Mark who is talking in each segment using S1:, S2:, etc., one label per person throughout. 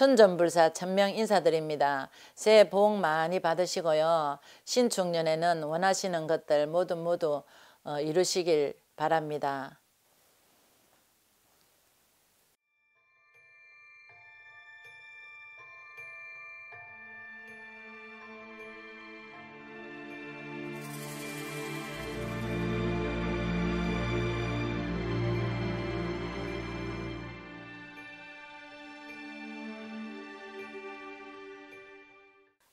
S1: 천전불사 천명 인사드립니다. 새해 복 많이 받으시고요. 신축년에는 원하시는 것들 모두 모두 어, 이루시길 바랍니다.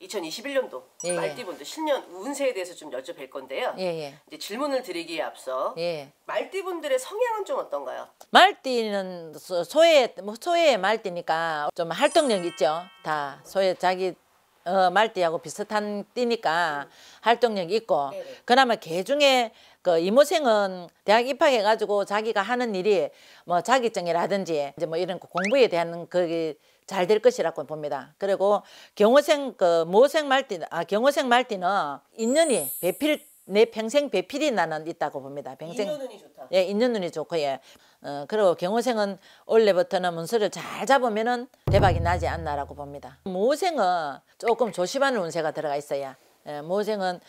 S2: 2021년도 예, 예. 말띠분들 신년 운세에 대해서 좀 여쭤뵐 건데요. 예, 예. 이제 질문을 드리기에 앞서 예. 말띠분들의 성향은 좀 어떤가요?
S1: 말띠는 소외 뭐 소외 말띠니까 좀 활동력 있죠. 다 소외 자기 어, 말띠하고 비슷한 띠니까 음. 활동력 있고 네네. 네. 그나마 개 중에 그 이모생은 대학 입학해가지고 자기가 하는 일이 뭐 자기증이라든지 이제 뭐 이런 공부에 대한 그게 잘 될 것이라고 봅니다. 그리고 경호생 그 모생 말띠 아 경호생 말띠는 인연이 배필 내 평생 배필이 나는 있다고 봅니다. 평생 인연운이 좋다. 예, 있는 눈이 좋고 예. 어, 그리고 경호생은 원래부터는 문서를 잘 잡으면은 대박이 나지 않나라고 봅니다. 모생은 조금 조심하는 운세가 들어가 있어야. 예, 모생은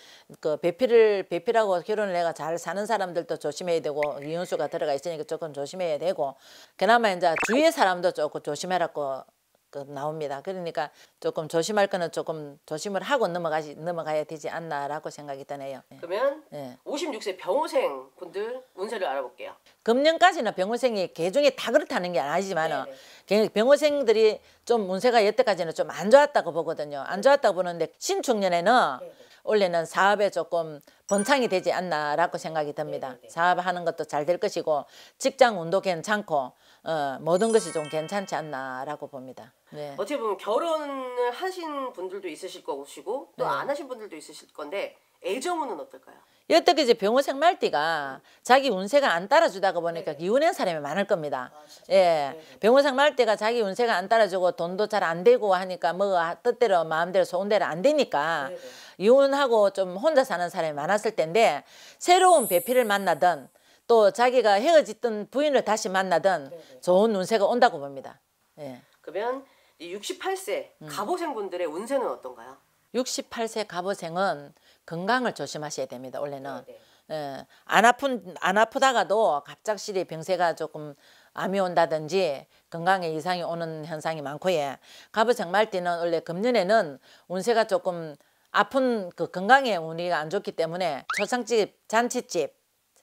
S1: 그 배필을 배필하고 결혼을 내가잘 사는 사람들도 조심해야 되고 이혼수가 들어가 있으니까 조금 조심해야 되고 그나마 이제 주위의 사람도 조금 조심해라고 그 나옵니다. 그러니까 조금 조심할 거는 조금 조심을 하고 넘어가지 넘어가야 되지 않나라고 생각이 드네요. 예. 그러면 네.
S2: 56세 병호생 분들 운세를 알아볼게요.
S1: 금년까지는 병호생이 개중에 다 그렇다는 게 아니지만 은 네, 네. 병호생들이 좀 운세가 여태까지는 좀 안 좋았다고 보거든요. 안 좋았다고 보는데 신축년에는 네네. 네. 올해는 사업에 조금 번창이 되지 않나라고 생각이 듭니다. 네네. 네, 네. 사업하는 것도 잘 될 것이고 직장 운도 괜찮고 어, 모든 것이 좀 괜찮지 않나라고 봅니다. 네.
S2: 어떻게 보면 결혼을 하신 분들도 있으실 것이고 또안 네. 하신 분들도 있으실 건데 애정우는 어떨까요?
S1: 여태까 이제 병원 생말띠가 음. 자기 운세가 안 따라주다가 보니까 네 이혼한 사람이 많을 겁니다. 아, 예. 네 병원 생말띠가 자기 운세가 안 따라주고 돈도 잘 안 되고 하니까 뭐 아, 뜻대로 마음대로 소원대로 안 되니까 네, 네 이혼하고 좀 혼자 사는 사람이 많았을 텐데 새로운 배필을 만나든 또 자기가 헤어지던 부인을 다시 만나든 네, 네. 좋은 운세가 온다고 봅니다.
S2: 예. 그러면 68세 음. 갑오생 분들의 운세는 어떤가요?
S1: 68세 갑오생은 건강을 조심하셔야 됩니다. 원래는 네, 네. 예, 안 아픈 안 아프다가도 갑작스레 병세가 조금 암이 온다든지 건강에 이상이 오는 현상이 많고 요 갑오생 말띠는 원래 금년에는 운세가 조금 아픈 그 건강에 운이 안 좋기 때문에 초상집, 잔치집,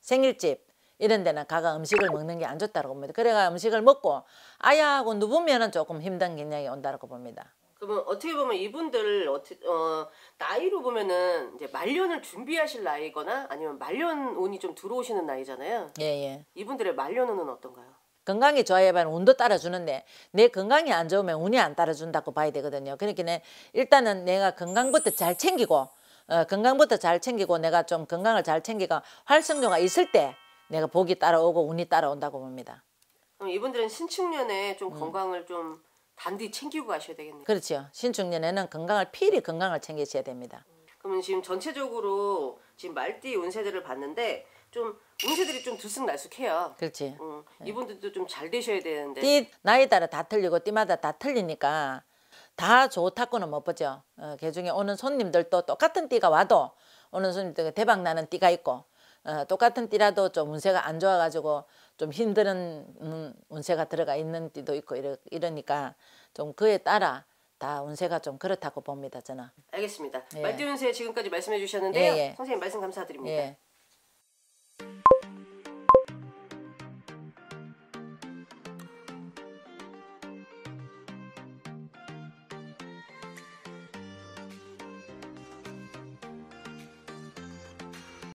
S1: 생일집 이런 데는 가가 음식을 먹는 게 안 좋다고 봅니다. 그래가 음식을 먹고 아야하고 누우면은 조금 힘든 경향이 온다고 봅니다.
S2: 그러면 어떻게 보면 이분들 어떻게 어, 나이로 보면은 이제 말년을 준비하실 나이거나 아니면 말년 운이 좀 들어오시는 나이잖아요. 예, 예. 이분들의 말년 운은 어떤가요?
S1: 건강이 좋아야 만 운도 따라주는데 내 건강이 안 좋으면 운이 안 따라준다고 봐야 되거든요. 그러니까 일단은 내가 건강부터 잘 챙기고 어, 건강부터 잘 챙기고 내가 좀 건강을 잘 챙기고 활성도가 있을 때 내가 복이 따라오고 운이 따라온다고 봅니다.
S2: 그럼 이분들은 신축년에 좀 음. 건강을 좀 단디 챙기고 가셔야 되겠네요.
S1: 그렇죠. 신축년에는 건강을 필히 건강을 챙기셔야 됩니다.
S2: 그러면 지금 전체적으로 지금 말띠 운세들을 봤는데 좀 운세들이 좀 들쑥날쑥해요.
S1: 그렇지. 음,
S2: 네. 이분들도 좀 잘 되셔야 되는데. 띠
S1: 나이 따라 다 틀리고 띠마다 다 틀리니까 다 좋다고는 못 보죠. 어, 개중에 그 오는 손님들도 똑같은 띠가 와도 오는 손님들 대박 나는 띠가 있고 어, 똑같은 띠라도 좀 운세가 안 좋아가지고 좀 힘든 운세가 들어가 있는 띠도 있고 이러, 니까좀 그에 따라 다 운세가 좀 그렇다고 봅니다 저는
S2: 알겠습니다 예. 말띠 운세 지금까지 말씀해 주셨는데요 예, 예. 선생님 말씀 감사드립니다
S1: 예.